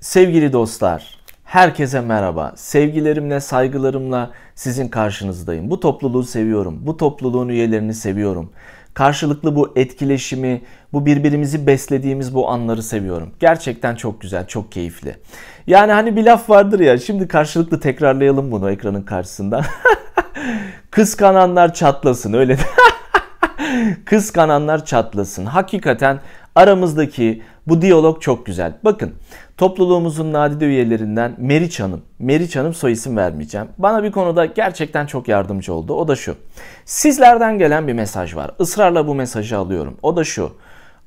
Sevgili dostlar, herkese merhaba. Sevgilerimle, saygılarımla sizin karşınızdayım. Bu topluluğu seviyorum. Bu topluluğun üyelerini seviyorum. Karşılıklı bu etkileşimi, bu birbirimizi beslediğimiz bu anları seviyorum. Gerçekten çok güzel, çok keyifli. Yani hani bir laf vardır ya, şimdi karşılıklı tekrarlayalım bunu ekranın karşısında. Kıskananlar çatlasın öyle Kıskananlar çatlasın. Hakikaten Aramızdaki bu diyalog çok güzel. Bakın topluluğumuzun nadide üyelerinden Meriç Hanım. Meriç Hanım soy isim vermeyeceğim. Bana bir konuda gerçekten çok yardımcı oldu. O da şu. Sizlerden gelen bir mesaj var. Israrla bu mesajı alıyorum. O da şu.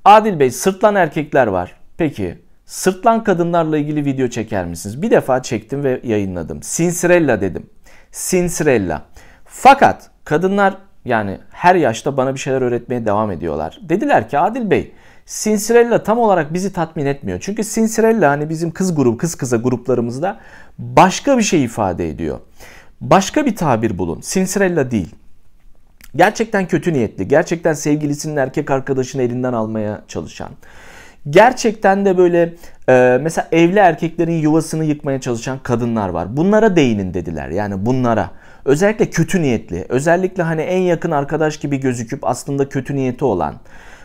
Adil Bey sırtlan erkekler var. Peki sırtlan kadınlarla ilgili video çeker misiniz? Bir defa çektim ve yayınladım. Sinsirella dedim. Sinsirella. Fakat kadınlar yani her yaşta bana bir şeyler öğretmeye devam ediyorlar. Dediler ki Adil Bey Sinsirella tam olarak bizi tatmin etmiyor. Çünkü Sinsirella hani bizim kız grubu, kız kıza gruplarımızda başka bir şey ifade ediyor. Başka bir tabir bulun. Sinsirella değil. Gerçekten kötü niyetli, gerçekten sevgilisinin erkek arkadaşını elinden almaya çalışan. Gerçekten de böyle e, mesela evli erkeklerin yuvasını yıkmaya çalışan kadınlar var. Bunlara değinin dediler. Yani bunlara özellikle kötü niyetli, özellikle hani en yakın arkadaş gibi gözüküp aslında kötü niyeti olan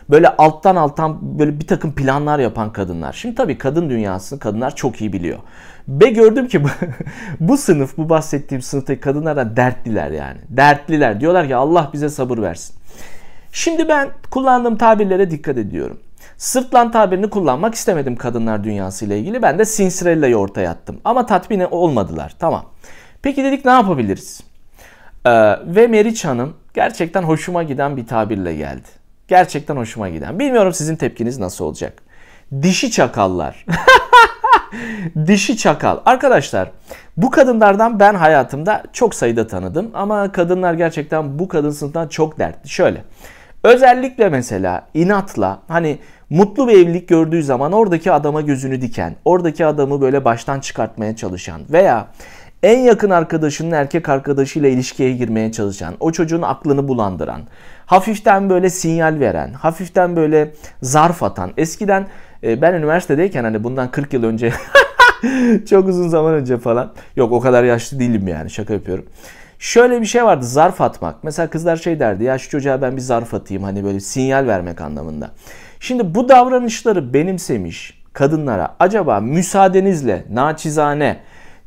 böyle alttan alttan böyle bir takım planlar yapan kadınlar. Şimdi tabii kadın dünyasını kadınlar çok iyi biliyor. Ve gördüm ki bu sınıf, bu bahsettiğim sınıftaki kadınlar da dertliler yani. Dertliler. Diyorlar ki Allah bize sabır versin. Şimdi ben kullandığım tabirlere dikkat ediyorum. Sırtlan tabirini kullanmak istemedim kadınlar dünyası ile ilgili. Ben de Sinsirella'yı ortaya attım. Ama tatmin olmadılar. Tamam. Peki dedik ne yapabiliriz? Ee, ve Meriç Hanım gerçekten hoşuma giden bir tabirle geldi. Gerçekten hoşuma giden. Bilmiyorum sizin tepkiniz nasıl olacak. Dişi çakallar. Dişi çakal. Arkadaşlar bu kadınlardan ben hayatımda çok sayıda tanıdım. Ama kadınlar gerçekten bu kadın sınıfından çok dertli. Şöyle. Özellikle mesela inatla hani mutlu bir evlilik gördüğü zaman oradaki adama gözünü diken, oradaki adamı böyle baştan çıkartmaya çalışan veya en yakın arkadaşının erkek arkadaşıyla ilişkiye girmeye çalışan, o çocuğun aklını bulandıran, hafiften böyle sinyal veren, hafiften böyle zarf atan. Eskiden e, ben üniversitedeyken hani bundan 40 yıl önce çok uzun zaman önce falan. Yok o kadar yaşlı değilim yani şaka yapıyorum. Şöyle bir şey vardı zarf atmak. Mesela kızlar şey derdi ya şu çocuğa ben bir zarf atayım hani böyle sinyal vermek anlamında. Şimdi bu davranışları benimsemiş kadınlara acaba müsaadenizle naçizane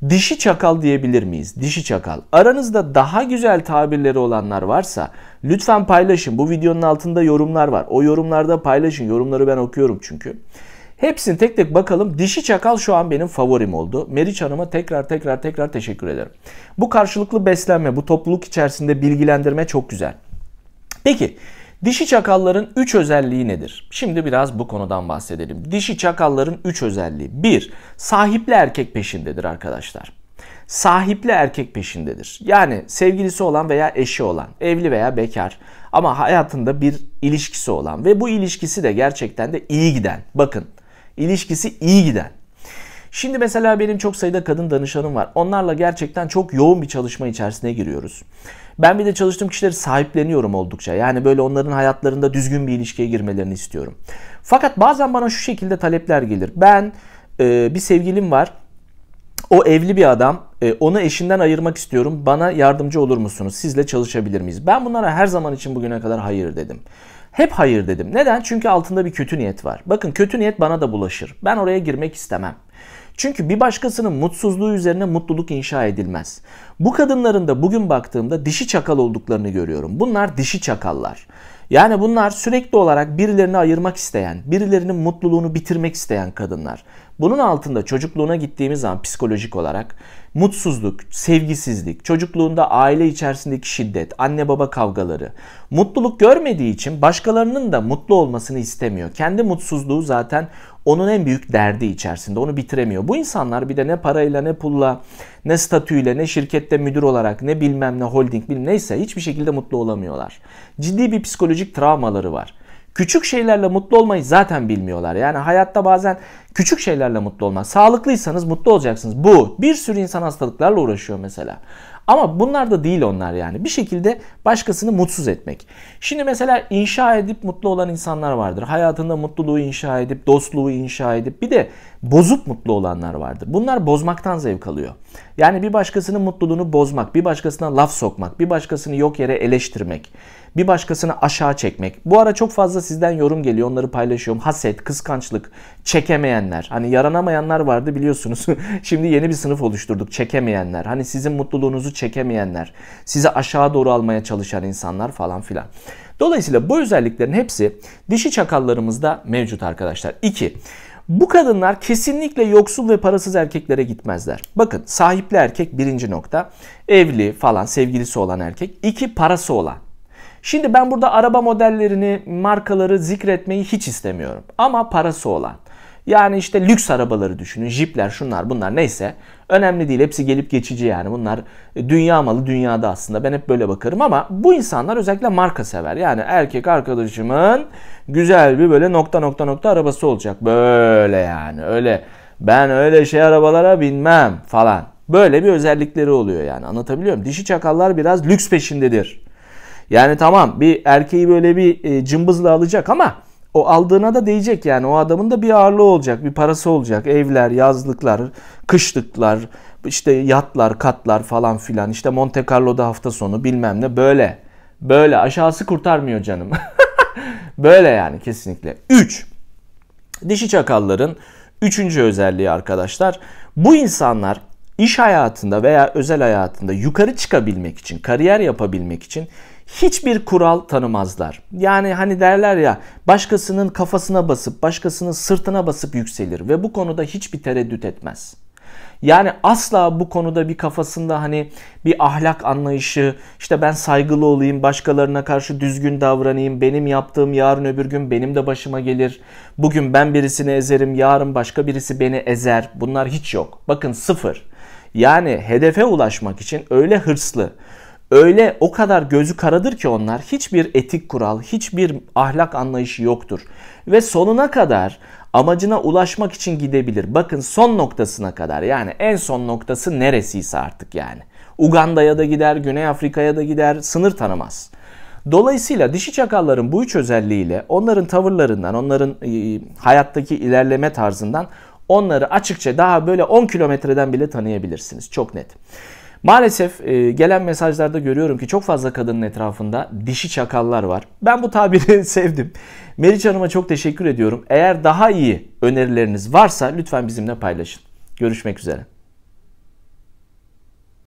Dişi çakal diyebilir miyiz? Dişi çakal. Aranızda daha güzel tabirleri olanlar varsa lütfen paylaşın. Bu videonun altında yorumlar var. O yorumlarda paylaşın. Yorumları ben okuyorum çünkü. Hepsini tek tek bakalım. Dişi çakal şu an benim favorim oldu. Meriç Hanım'a tekrar tekrar tekrar teşekkür ederim. Bu karşılıklı beslenme, bu topluluk içerisinde bilgilendirme çok güzel. Peki Dişi çakalların 3 özelliği nedir? Şimdi biraz bu konudan bahsedelim. Dişi çakalların 3 özelliği. 1. Sahipli erkek peşindedir arkadaşlar. Sahipli erkek peşindedir. Yani sevgilisi olan veya eşi olan, evli veya bekar ama hayatında bir ilişkisi olan ve bu ilişkisi de gerçekten de iyi giden. Bakın, ilişkisi iyi giden Şimdi mesela benim çok sayıda kadın danışanım var. Onlarla gerçekten çok yoğun bir çalışma içerisine giriyoruz. Ben bir de çalıştığım kişileri sahipleniyorum oldukça. Yani böyle onların hayatlarında düzgün bir ilişkiye girmelerini istiyorum. Fakat bazen bana şu şekilde talepler gelir. Ben e, bir sevgilim var. O evli bir adam. E, onu eşinden ayırmak istiyorum. Bana yardımcı olur musunuz? Sizle çalışabilir miyiz? Ben bunlara her zaman için bugüne kadar hayır dedim. Hep hayır dedim. Neden? Çünkü altında bir kötü niyet var. Bakın kötü niyet bana da bulaşır. Ben oraya girmek istemem. Çünkü bir başkasının mutsuzluğu üzerine mutluluk inşa edilmez. Bu kadınların da bugün baktığımda dişi çakal olduklarını görüyorum. Bunlar dişi çakallar. Yani bunlar sürekli olarak birilerini ayırmak isteyen, birilerinin mutluluğunu bitirmek isteyen kadınlar. Bunun altında çocukluğuna gittiğimiz zaman psikolojik olarak mutsuzluk, sevgisizlik, çocukluğunda aile içerisindeki şiddet, anne baba kavgaları, mutluluk görmediği için başkalarının da mutlu olmasını istemiyor. Kendi mutsuzluğu zaten onun en büyük derdi içerisinde. Onu bitiremiyor. Bu insanlar bir de ne parayla ne pulla ne statüyle ne şirkette müdür olarak ne bilmem ne holding bilmem neyse hiçbir şekilde mutlu olamıyorlar. Ciddi bir psikolojik travmaları var. Küçük şeylerle mutlu olmayı zaten bilmiyorlar. Yani hayatta bazen küçük şeylerle mutlu olmak. Sağlıklıysanız mutlu olacaksınız. Bu bir sürü insan hastalıklarla uğraşıyor mesela. Ama bunlar da değil onlar yani. Bir şekilde başkasını mutsuz etmek. Şimdi mesela inşa edip mutlu olan insanlar vardır. Hayatında mutluluğu inşa edip, dostluğu inşa edip bir de bozup mutlu olanlar vardır. Bunlar bozmaktan zevk alıyor. Yani bir başkasının mutluluğunu bozmak, bir başkasına laf sokmak, bir başkasını yok yere eleştirmek, bir başkasını aşağı çekmek. Bu ara çok fazla sizden yorum geliyor. Onları paylaşıyorum. Haset, kıskançlık, çekemeyenler. Hani yaranamayanlar vardı biliyorsunuz. Şimdi yeni bir sınıf oluşturduk. Çekemeyenler. Hani sizin mutluluğunuzu çekemeyenler. Sizi aşağı doğru almaya çalışan insanlar falan filan. Dolayısıyla bu özelliklerin hepsi dişi çakallarımızda mevcut arkadaşlar. 2. Bu kadınlar kesinlikle yoksul ve parasız erkeklere gitmezler. Bakın sahipli erkek birinci nokta. Evli falan sevgilisi olan erkek. iki parası olan. Şimdi ben burada araba modellerini, markaları zikretmeyi hiç istemiyorum. Ama parası olan. Yani işte lüks arabaları düşünün. jipler, şunlar bunlar neyse. Önemli değil hepsi gelip geçici yani. Bunlar e, dünya malı dünyada aslında. Ben hep böyle bakarım ama bu insanlar özellikle marka sever. Yani erkek arkadaşımın güzel bir böyle nokta nokta nokta arabası olacak. Böyle yani öyle ben öyle şey arabalara binmem falan. Böyle bir özellikleri oluyor yani anlatabiliyor muyum? Dişi çakallar biraz lüks peşindedir. Yani tamam bir erkeği böyle bir e, cımbızla alacak ama o aldığına da değecek yani o adamın da bir ağırlığı olacak, bir parası olacak. Evler, yazlıklar, kışlıklar, işte yatlar, katlar falan filan. işte Monte Carlo'da hafta sonu bilmem ne böyle. Böyle aşağısı kurtarmıyor canım. böyle yani kesinlikle. 3. Dişi çakalların üçüncü özelliği arkadaşlar. Bu insanlar iş hayatında veya özel hayatında yukarı çıkabilmek için, kariyer yapabilmek için hiçbir kural tanımazlar. Yani hani derler ya başkasının kafasına basıp başkasının sırtına basıp yükselir ve bu konuda hiçbir tereddüt etmez. Yani asla bu konuda bir kafasında hani bir ahlak anlayışı, işte ben saygılı olayım, başkalarına karşı düzgün davranayım, benim yaptığım yarın öbür gün benim de başıma gelir. Bugün ben birisini ezerim, yarın başka birisi beni ezer. Bunlar hiç yok. Bakın sıfır. Yani hedefe ulaşmak için öyle hırslı, öyle o kadar gözü karadır ki onlar hiçbir etik kural, hiçbir ahlak anlayışı yoktur. Ve sonuna kadar amacına ulaşmak için gidebilir. Bakın son noktasına kadar yani en son noktası neresiyse artık yani. Uganda'ya da gider, Güney Afrika'ya da gider, sınır tanımaz. Dolayısıyla dişi çakalların bu üç özelliğiyle onların tavırlarından, onların e, hayattaki ilerleme tarzından onları açıkça daha böyle 10 kilometreden bile tanıyabilirsiniz. Çok net. Maalesef e, gelen mesajlarda görüyorum ki çok fazla kadının etrafında dişi çakallar var. Ben bu tabiri sevdim. Meriç Hanım'a çok teşekkür ediyorum. Eğer daha iyi önerileriniz varsa lütfen bizimle paylaşın. Görüşmek üzere.